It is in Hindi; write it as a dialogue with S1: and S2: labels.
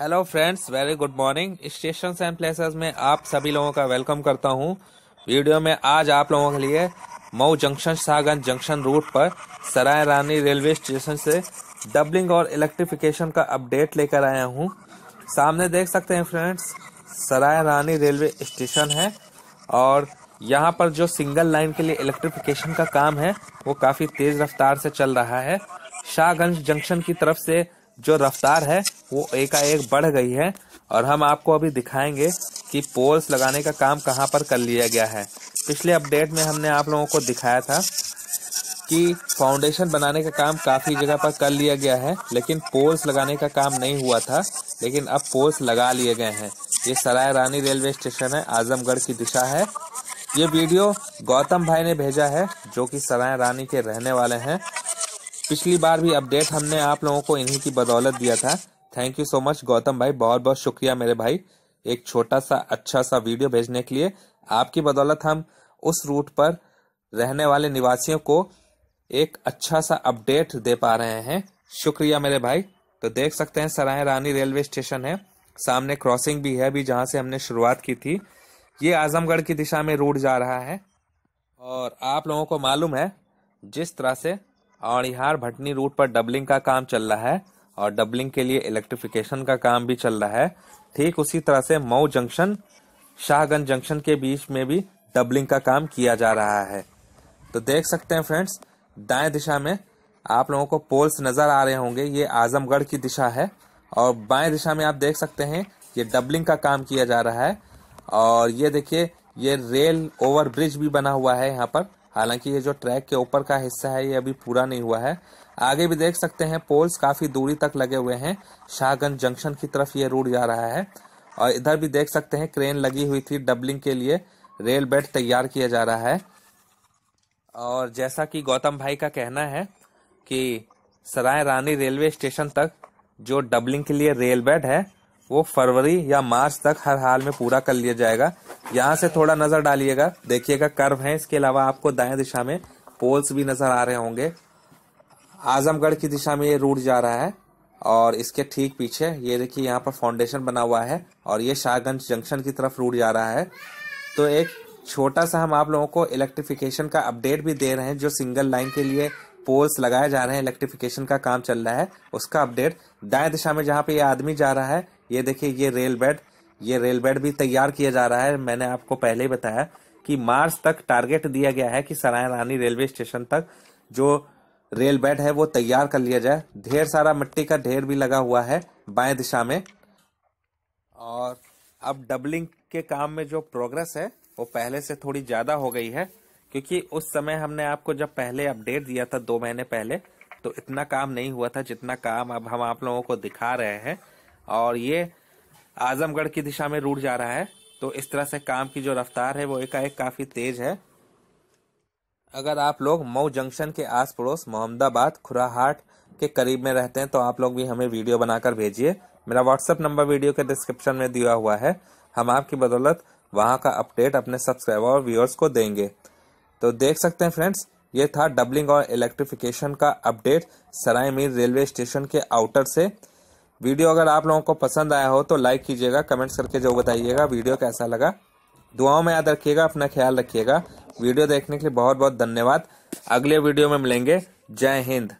S1: hello friends very good morning station and places में आप सभी लोगों का वेलकम करता हूं वीडियो में आज आप लोगों के लिए Mau junction Shahganj junction route पर सराय रानी रेलवे स्टेशन से डबलिंग और इलेक्ट्रिफिकेशन का अपडेट लेकर आया हूं सामने देख सकते हैं friends Sarai Rani railway station है और यहाँ पर जो सिंगल लाइन के लिए इलेक्ट्रिफिकेशन का काम है वो काफ़ी तेज़ रफ्तार से चल रहा है शाहगंज जंक्शन की तरफ से जो रफ्तार है वो एकाएक बढ़ गई है और हम आपको अभी दिखाएंगे कि पोल्स लगाने का काम कहां पर कर लिया गया है पिछले अपडेट में हमने आप लोगों को दिखाया था कि फाउंडेशन बनाने का काम काफ़ी जगह पर कर लिया गया है लेकिन पोल्स लगाने का काम नहीं हुआ था लेकिन अब पोल्स लगा लिए गए हैं ये सराय रानी रेलवे स्टेशन है आजमगढ़ की दिशा है ये वीडियो गौतम भाई ने भेजा है जो कि सराय रानी के रहने वाले हैं पिछली बार भी अपडेट हमने आप लोगों को इन्हीं की बदौलत दिया था thank you so much Gautam भाई बहुत बहुत शुक्रिया मेरे भाई एक छोटा सा अच्छा सा वीडियो भेजने के लिए आपकी बदौलत हम उस रूट पर रहने वाले निवासियों को एक अच्छा सा अपडेट दे पा रहे हैं शुक्रिया मेरे भाई तो देख सकते हैं सराय रानी रेलवे स्टेशन है सामने क्रॉसिंग भी है अभी जहाँ से हमने शुरुआत की थी ये आजमगढ़ की दिशा में रूट जा रहा है और आप लोगों को मालूम है जिस तरह से औड़िहार भटनी रूट पर डबलिंग का काम चल रहा है और डबलिंग के लिए इलेक्ट्रिफिकेशन का काम भी चल रहा है ठीक उसी तरह से मऊ जंक्शन शाहगंज जंक्शन के बीच में भी डबलिंग का काम किया जा रहा है तो देख सकते हैं फ्रेंड्स दाएं दिशा में आप लोगों को पोल्स नज़र आ रहे होंगे ये आजमगढ़ की दिशा है और बाएं दिशा में आप देख सकते हैं ये डबलिंग का काम किया जा रहा है और ये देखिए ये रेल ओवर ब्रिज भी बना हुआ है यहाँ पर हालांकि ये जो ट्रैक के ऊपर का हिस्सा है ये अभी पूरा नहीं हुआ है आगे भी देख सकते हैं पोल्स काफी दूरी तक लगे हुए हैं शाहगंज जंक्शन की तरफ ये रूट जा रहा है और इधर भी देख सकते हैं क्रेन लगी हुई थी डबलिंग के लिए रेल बेड तैयार किया जा रहा है और जैसा कि गौतम भाई का कहना है कि सराय रानी रेलवे स्टेशन तक जो डबलिंग के लिए रेल बेड है वो फरवरी या मार्च तक हर हाल में पूरा कर लिया जाएगा यहाँ से थोड़ा नजर डालिएगा देखिएगा कर्व है इसके अलावा आपको दाएं दिशा में पोल्स भी नजर आ रहे होंगे आजमगढ़ की दिशा में ये रूट जा रहा है और इसके ठीक पीछे ये देखिए यहाँ पर फाउंडेशन बना हुआ है और ये शाहगंज जंक्शन की तरफ रूट जा रहा है तो एक छोटा सा हम आप लोगों को इलेक्ट्रिफिकेशन का अपडेट भी दे रहे हैं जो सिंगल लाइन के लिए पोल्स लगाए जा रहे हैं इलेक्ट्रिफिकेशन का काम चल रहा है उसका अपडेट दाएं दिशा में जहाँ पे ये आदमी जा रहा है ये देखिए ये रेल बेड ये रेल बेड भी तैयार किया जा रहा है मैंने आपको पहले ही बताया कि मार्च तक टारगेट दिया गया है कि सराय रानी रेलवे स्टेशन तक जो रेल बेड है वो तैयार कर लिया जाए ढेर सारा मिट्टी का ढेर भी लगा हुआ है बाएं दिशा में और अब डबलिंग के काम में जो प्रोग्रेस है वो पहले से थोड़ी ज्यादा हो गई है क्योंकि उस समय हमने आपको जब पहले अपडेट दिया था दो महीने पहले तो इतना काम नहीं हुआ था जितना काम अब हम आप लोगों को दिखा रहे हैं और ये आजमगढ़ की दिशा में रूट जा रहा है तो इस तरह से काम की जो रफ्तार है वो एकाएक काफी तेज है अगर आप लोग मऊ जंक्शन के आस पड़ोस मोहम्मदाबाद खुराहाट के करीब में रहते हैं तो आप लोग भी हमें वीडियो बनाकर भेजिए मेरा व्हाट्सअप नंबर वीडियो के डिस्क्रिप्शन में दिया हुआ है हम आपकी बदौलत वहाँ का अपडेट अपने सब्सक्राइबर और व्यूअर्स को देंगे तो देख सकते हैं फ्रेंड्स ये था डबलिंग और इलेक्ट्रिफिकेशन का update Sarai Mir railway station के आउटर से वीडियो अगर आप लोगों को पसंद आया हो तो लाइक कीजिएगा कमेंट्स करके जो बताइएगा वीडियो कैसा लगा दुआओं में याद रखिएगा अपना ख्याल रखिएगा वीडियो देखने के लिए बहुत बहुत धन्यवाद अगले वीडियो में मिलेंगे जय हिंद